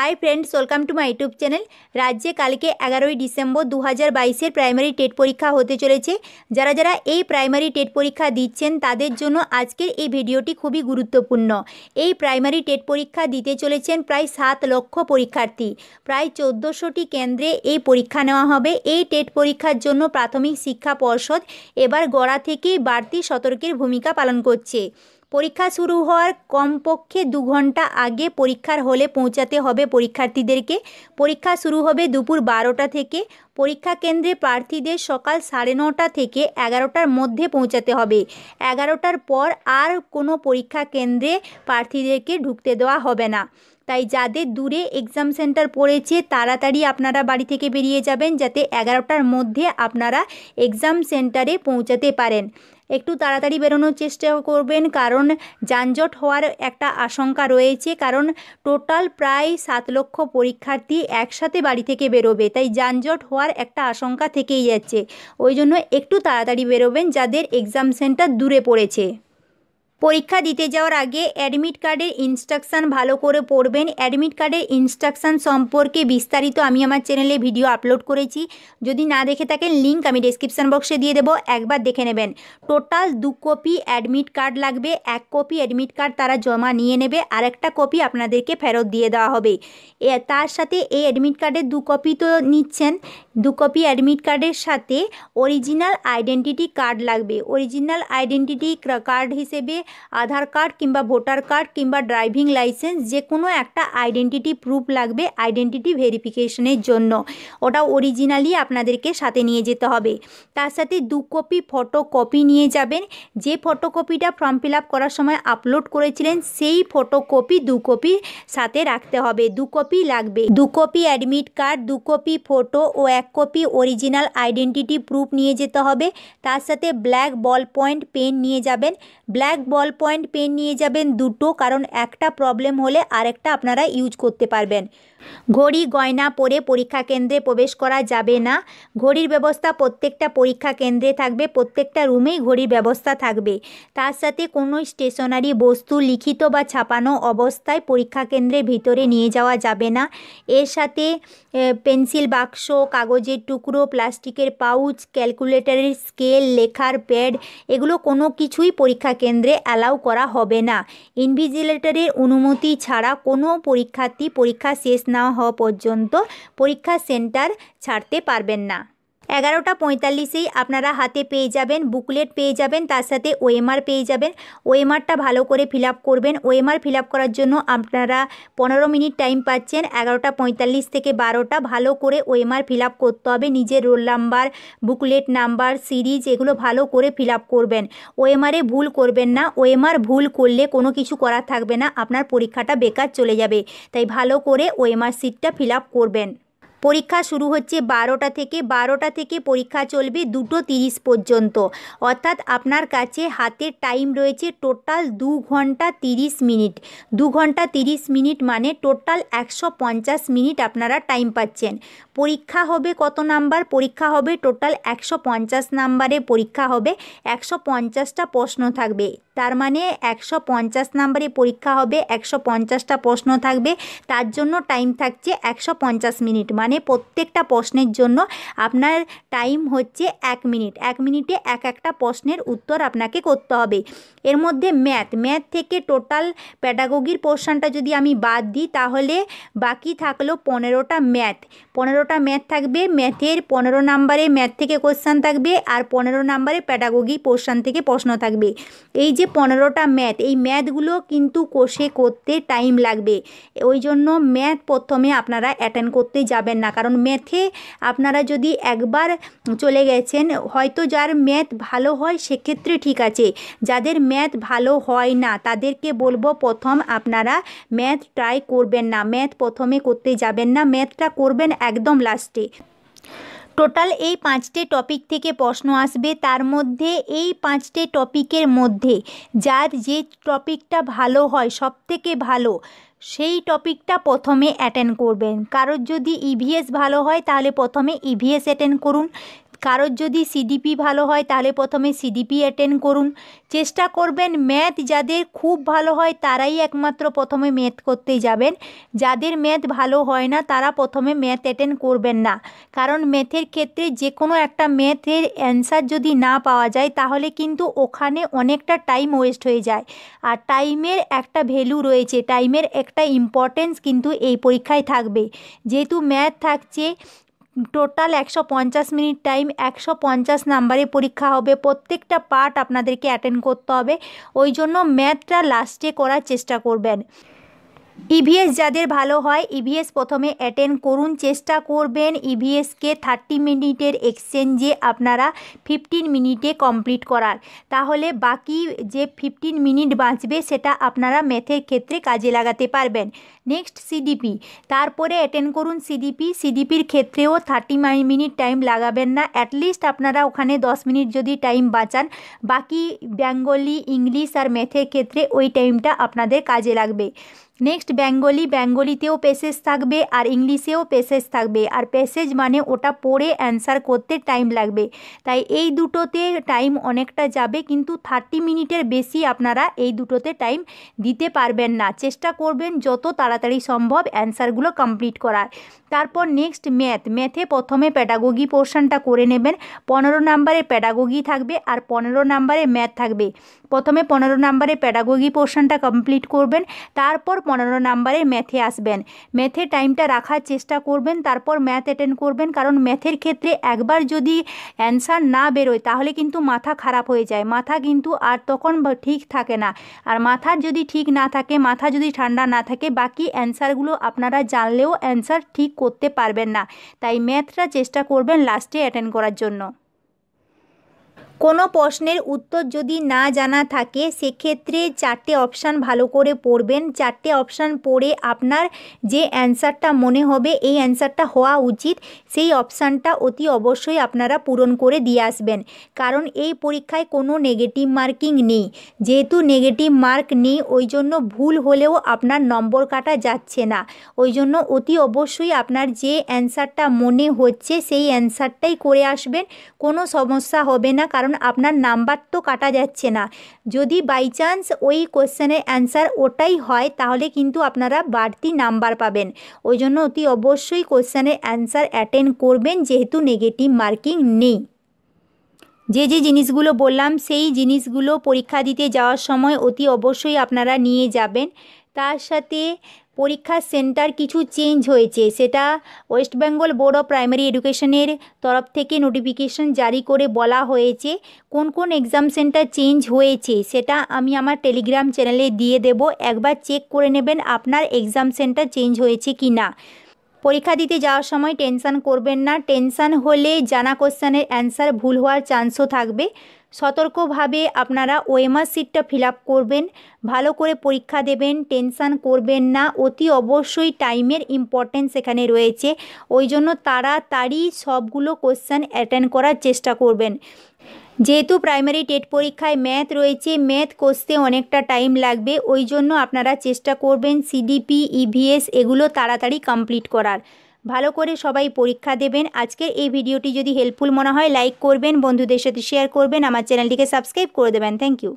high friends welcome to my YouTube channel রাজ্যে কালকে এগারোই ডিসেম্বর দু হাজার বাইশের প্রাইমারি টেট পরীক্ষা হতে চলেছে যারা যারা এই প্রাইমারি টেট পরীক্ষা দিচ্ছেন তাদের জন্য আজকের এই ভিডিওটি খুবই গুরুত্বপূর্ণ এই প্রাইমারি টেট পরীক্ষা দিতে চলেছেন প্রায় সাত লক্ষ পরীক্ষার্থী প্রায় চোদ্দোশোটি কেন্দ্রে এই পরীক্ষা নেওয়া হবে এই টেট পরীক্ষার জন্য প্রাথমিক শিক্ষা পর্ষদ এবার গড়া থেকে বাড়তি সতর্কের ভূমিকা পালন করছে পরীক্ষা শুরু হওয়ার কমপক্ষে দু ঘন্টা আগে পরীক্ষার হলে পৌঁছাতে হবে পরীক্ষার্থীদেরকে পরীক্ষা শুরু হবে দুপুর বারোটা থেকে পরীক্ষা কেন্দ্রে প্রার্থীদের সকাল সাড়ে নটা থেকে এগারোটার মধ্যে পৌঁছাতে হবে এগারোটার পর আর কোনো পরীক্ষা কেন্দ্রে প্রার্থীদেরকে ঢুকতে দেওয়া হবে না তাই যাদের দূরে এক্সাম সেন্টার পড়েছে তাড়াতাড়ি আপনারা বাড়ি থেকে বেরিয়ে যাবেন যাতে এগারোটার মধ্যে আপনারা এক্সাম সেন্টারে পৌঁছাতে পারেন একটু তাড়াতাড়ি বেরোনোর চেষ্টা করবেন কারণ যানজট হওয়ার একটা আশঙ্কা রয়েছে কারণ টোটাল প্রায় সাত লক্ষ পরীক্ষার্থী একসাথে বাড়ি থেকে বেরোবে তাই যানজট হওয়ার একটা আশঙ্কা থেকেই যাচ্ছে ওই জন্য একটু তাড়াতাড়ি বেরোবেন যাদের এক্সাম সেন্টার দূরে পড়েছে পরীক্ষা দিতে যাওয়ার আগে অ্যাডমিট কার্ডের ইনস্ট্রাকশান ভালো করে পড়বেন অ্যাডমিট কার্ডের ইনস্ট্রাকশান সম্পর্কে বিস্তারিত আমি আমার চ্যানেলে ভিডিও আপলোড করেছি যদি না দেখে থাকেন লিঙ্ক আমি ডিসক্রিপশান বক্সে দিয়ে দেবো একবার দেখে নেবেন টোটাল দু কপি অ্যাডমিট কার্ড লাগবে এক কপি অ্যাডমিট কার্ড তারা জমা নিয়ে নেবে আর একটা কপি আপনাদেরকে ফেরত দিয়ে দেওয়া হবে এ তার সাথে এই অ্যাডমিট কার্ডের দু কপি তো নিচ্ছেন দু কপি অ্যাডমিট কার্ডের সাথে অরিজিনাল আইডেন্টিটি কার্ড লাগবে অরিজিনাল আইডেন্টিটি কার্ড হিসেবে আধার কার্ড কিংবা ভোটার কার্ড কিংবা ড্রাইভিং লাইসেন্স যে কোনো একটা আইডেন্টিটি প্রুফ লাগবে আইডেন্টিটি ভেরিফিকেশনের জন্য ওটা অরিজিনালি আপনাদেরকে সাথে নিয়ে যেতে হবে তার সাথে দু কপি ফটোকপি নিয়ে যাবেন যে ফটোকপিটা ফর্ম ফিল করার সময় আপলোড করেছিলেন সেই ফটোকপি দু কপি সাথে রাখতে হবে দু কপি লাগবে দু কপি অ্যাডমিট কার্ড দু কপি ফটো ও এক কপি অরিজিনাল আইডেন্টিটি প্রুফ নিয়ে যেতে হবে তার সাথে ব্ল্যাক বল পয়েন্ট পেন নিয়ে যাবেন ব্ল্যাক বল পয়েন্ট পেন নিয়ে যাবেন দুটো কারণ একটা প্রবলেম হলে আরেকটা আপনারা ইউজ করতে পারবেন ঘড়ি গয়না পরে পরীক্ষা কেন্দ্রে প্রবেশ করা যাবে না ঘড়ির ব্যবস্থা প্রত্যেকটা পরীক্ষা কেন্দ্রে থাকবে প্রত্যেকটা রুমেই ঘড়ির ব্যবস্থা থাকবে তার সাথে কোনো স্টেশনারি বস্তু লিখিত বা ছাপানো অবস্থায় পরীক্ষা কেন্দ্রে ভিতরে নিয়ে যাওয়া যাবে না এর সাথে পেন্সিল বাক্স কাগজের টুকরো প্লাস্টিকের পাউচ ক্যালকুলেটারের স্কেল লেখার প্যাড এগুলো কোনো কিছুই পরীক্ষা কেন্দ্রে অ্যালাউ করা হবে না ইনভিজিলেটরের অনুমতি ছাড়া কোনো পরীক্ষার্থী পরীক্ষা শেষ না হওয়া পর্যন্ত পরীক্ষা সেন্টার ছাড়তে পারবেন না এগারোটা পঁয়তাল্লিশেই আপনারা হাতে পেয়ে যাবেন বুকলেট পেয়ে যাবেন তার সাথে ওএমআর পেয়ে যাবেন ওএমআরটা ভালো করে ফিল করবেন ওএমআর ফিল করার জন্য আপনারা পনেরো মিনিট টাইম পাচ্ছেন এগারোটা পঁয়তাল্লিশ থেকে বারোটা ভালো করে ওএমআর ফিল করতে হবে নিজের roll number booklet number series এগুলো ভালো করে ফিল করবেন ওএমআরে ভুল করবেন না ওএমআর ভুল করলে কোনো কিছু করার থাকবে না আপনার পরীক্ষাটা বেকার চলে যাবে তাই ভালো করে ওএমআর সিটটা ফিল করবেন পরীক্ষা শুরু হচ্ছে বারোটা থেকে বারোটা থেকে পরীক্ষা চলবে দুটো তিরিশ পর্যন্ত অর্থাৎ আপনার কাছে হাতে টাইম রয়েছে টোটাল দু ঘন্টা তিরিশ মিনিট দু ঘন্টা তিরিশ মিনিট মানে টোটাল একশো পঞ্চাশ মিনিট আপনারা টাইম পাচ্ছেন পরীক্ষা হবে কত নাম্বার পরীক্ষা হবে টোটাল একশো পঞ্চাশ নাম্বারে পরীক্ষা হবে একশো পঞ্চাশটা প্রশ্ন থাকবে তার মানে একশো পঞ্চাশ নাম্বারে পরীক্ষা হবে একশো পঞ্চাশটা প্রশ্ন থাকবে তার জন্য টাইম থাকছে একশো পঞ্চাশ মিনিট মানে এখানে প্রত্যেকটা প্রশ্নের জন্য আপনার টাইম হচ্ছে এক মিনিট এক মিনিটে এক একটা প্রশ্নের উত্তর আপনাকে করতে হবে এর মধ্যে ম্যাথ ম্যাথ থেকে টোটাল প্যাডাগোগির পোর্শনটা যদি আমি বাদ দিই তাহলে বাকি থাকলো পনেরোটা ম্যাথ পনেরোটা ম্যাথ থাকবে ম্যাথের পনেরো নাম্বারে ম্যাথ থেকে কোশ্চান থাকবে আর পনেরো নাম্বারে প্যাডাগোগি পোর্শন থেকে প্রশ্ন থাকবে এই যে পনেরোটা ম্যাথ এই ম্যাথগুলো কিন্তু কোষে করতে টাইম লাগবে ওই জন্য ম্যাথ প্রথমে আপনারা অ্যাটেন্ড করতে যাবেন যাবেন না কারণ ম্যাথে আপনারা যদি একবার চলে গেছেন হয়তো যার ম্যাথ ভালো হয় সেক্ষেত্রে ঠিক আছে যাদের ম্যাথ ভালো হয় না তাদেরকে বলবো প্রথম আপনারা ম্যাথ ট্রাই করবেন না ম্যাথ প্রথমে করতে যাবেন না ম্যাথটা করবেন একদম লাস্টে টোটাল এই পাঁচটে টপিক থেকে প্রশ্ন আসবে তার মধ্যে এই পাঁচটে টপিকের মধ্যে যার যে টপিকটা ভালো হয় সব থেকে ভালো সেই টপিকটা প্রথমে অ্যাটেন্ড করবেন কারোর যদি ইভিএস e ভালো হয় তাহলে প্রথমে ইভিএস e অ্যাটেন্ড করুন কারোর যদি সিডিপি ভালো হয় তাহলে প্রথমে সিডিপি অ্যাটেন্ড করুন চেষ্টা করবেন ম্যাথ যাদের খুব ভালো হয় তারাই একমাত্র প্রথমে ম্যাথ করতে যাবেন যাদের ম্যাথ ভালো হয় না তারা প্রথমে ম্যাথ অ্যাটেন্ড করবেন না কারণ ম্যাথের ক্ষেত্রে যে কোনো একটা ম্যাথের অ্যান্সার যদি না পাওয়া যায় তাহলে কিন্তু ওখানে অনেকটা টাইম ওয়েস্ট হয়ে যায় আর টাইমের একটা ভ্যালু রয়েছে টাইমের একটা ইম্পর্টেন্স কিন্তু এই পরীক্ষায় থাকবে যেহেতু ম্যাথ থাকছে টোটাল একশো পঞ্চাশ মিনিট টাইম একশো পঞ্চাশ নাম্বারে পরীক্ষা হবে প্রত্যেকটা পার্ট আপনাদেরকে অ্যাটেন্ড করতে হবে ওই জন্য ম্যাথটা লাস্টে করার চেষ্টা করবেন ইভিএস e যাদের ভালো হয় ইভিএস e প্রথমে অ্যাটেন্ড করুন চেষ্টা করবেন ইভিএসকে e থার্টি মিনিটের এক্সচেঞ্জে আপনারা ফিফটিন মিনিটে কমপ্লিট করার তাহলে বাকি যে ফিফটিন মিনিট বাঁচবে সেটা আপনারা ম্যাথের ক্ষেত্রে কাজে লাগাতে পারবেন নেক্সট সিডিপি তারপরে অ্যাটেন্ড করুন সিডিপি সিডিপির ক্ষেত্রেও থার্টি মিনিট টাইম লাগাবেন না অ্যাটলিস্ট আপনারা ওখানে দশ মিনিট যদি টাইম বাঁচান বাকি বেঙ্গলি ইংলিশ আর ম্যাথের ক্ষেত্রে ওই টাইমটা আপনাদের কাজে লাগবে নেক্সট বেঙ্গলি বেঙ্গলিতেও পেসেজ থাকবে আর ইংলিশেও পেসেজ থাকবে আর পেসেজ মানে ওটা পড়ে অ্যান্সার করতে টাইম লাগবে তাই এই দুটোতে টাইম অনেকটা যাবে কিন্তু থার্টি মিনিটের বেশি আপনারা এই দুটোতে টাইম দিতে পারবেন না চেষ্টা করবেন যত তাড়াতাড়ি সম্ভব অ্যান্সারগুলো কমপ্লিট করার তারপর নেক্সট ম্যাথ ম্যাথে প্রথমে প্যাডাগোগি পোর্শনটা করে নেবেন পনেরো নাম্বারে প্যাডাগোগি থাকবে আর পনেরো নাম্বারে ম্যাথ থাকবে প্রথমে পনেরো নাম্বারে প্যাডাগোগি পোর্শনটা কমপ্লিট করবেন তারপর পনেরো নাম্বারে ম্যাথে আসবেন ম্যাথে টাইমটা রাখার চেষ্টা করবেন তারপর ম্যাথ অ্যাটেন্ড করবেন কারণ ম্যাথের ক্ষেত্রে একবার যদি অ্যান্সার না বেরোয় তাহলে কিন্তু মাথা খারাপ হয়ে যায় মাথা কিন্তু আর তখন ঠিক থাকে না আর মাথা যদি ঠিক না থাকে মাথা যদি ঠান্ডা না থাকে বাকি অ্যান্সারগুলো আপনারা জানলেও অ্যান্সার ঠিক করতে পারবেন না তাই ম্যাথটা চেষ্টা করবেন লাস্টে অ্যাটেন্ড করার জন্য কোনো প্রশ্নের উত্তর যদি না জানা থাকে সেক্ষেত্রে চারটে অপশান ভালো করে পড়বেন চারটে অপশান পড়ে আপনার যে অ্যান্সারটা মনে হবে এই অ্যান্সারটা হওয়া উচিত সেই অপশানটা অতি অবশ্যই আপনারা পূরণ করে দিয়ে আসবেন কারণ এই পরীক্ষায় কোনো নেগেটিভ মার্কিং নেই যেহেতু নেগেটিভ মার্ক নেই ওই জন্য ভুল হলেও আপনার নম্বর কাটা যাচ্ছে না ওই জন্য অতি অবশ্যই আপনার যে অ্যান্সারটা মনে হচ্ছে সেই অ্যান্সারটাই করে আসবেন কোনো সমস্যা হবে না কারণ কারণ আপনার নাম্বার তো কাটা যাচ্ছে না যদি বাই চান্স ওই কোশ্চেনের অ্যান্সার ওটাই হয় তাহলে কিন্তু আপনারা বাড়তি নাম্বার পাবেন ওই জন্য অতি অবশ্যই কোশ্চেনের অ্যান্সার অ্যাটেন্ড করবেন যেহেতু নেগেটিভ মার্কিং নেই যে যে জিনিসগুলো বললাম সেই জিনিসগুলো পরীক্ষা দিতে যাওয়ার সময় অতি অবশ্যই আপনারা নিয়ে যাবেন তার সাথে পরীক্ষার সেন্টার কিছু চেঞ্জ হয়েছে সেটা West Bengal board of primary এডুকেশনের তরফ থেকে নোটিফিকেশন জারি করে বলা হয়েছে কোন কোন এক্সাম সেন্টার চেঞ্জ হয়েছে সেটা আমি আমার টেলিগ্রাম চ্যানেলে দিয়ে দেব একবার চেক করে নেবেন আপনার এক্সাম সেন্টার চেঞ্জ হয়েছে কি না পরীক্ষা দিতে যাওয়ার সময় টেনশান করবেন না টেনশান হলে জানা কোশ্চেনের অ্যান্সার ভুল হওয়ার চান্সও থাকবে সতর্কভাবে আপনারা ওএমআর সিটটা ফিল করবেন ভালো করে পরীক্ষা দেবেন টেনশান করবেন না অতি অবশ্যই টাইমের ইম্পর্টেন্স এখানে রয়েছে ওই জন্য তাড়াতাড়ি সবগুলো কোশ্চেন অ্যাটেন্ড করার চেষ্টা করবেন যেহেতু প্রাইমারি টেট পরীক্ষায় ম্যাথ রয়েছে ম্যাথ কষতে অনেকটা টাইম লাগবে ওই জন্য আপনারা চেষ্টা করবেন সিডিপি ইভিএস e এগুলো তাড়াতাড়ি কমপ্লিট করার ভালো করে সবাই পরীক্ষা দেবেন আজকের এই ভিডিওটি যদি হেল্পফুল মনে হয় লাইক করবেন বন্ধুদের সাথে শেয়ার করবেন আমার চ্যানেলটিকে সাবস্ক্রাইব করে দেবেন থ্যাংক ইউ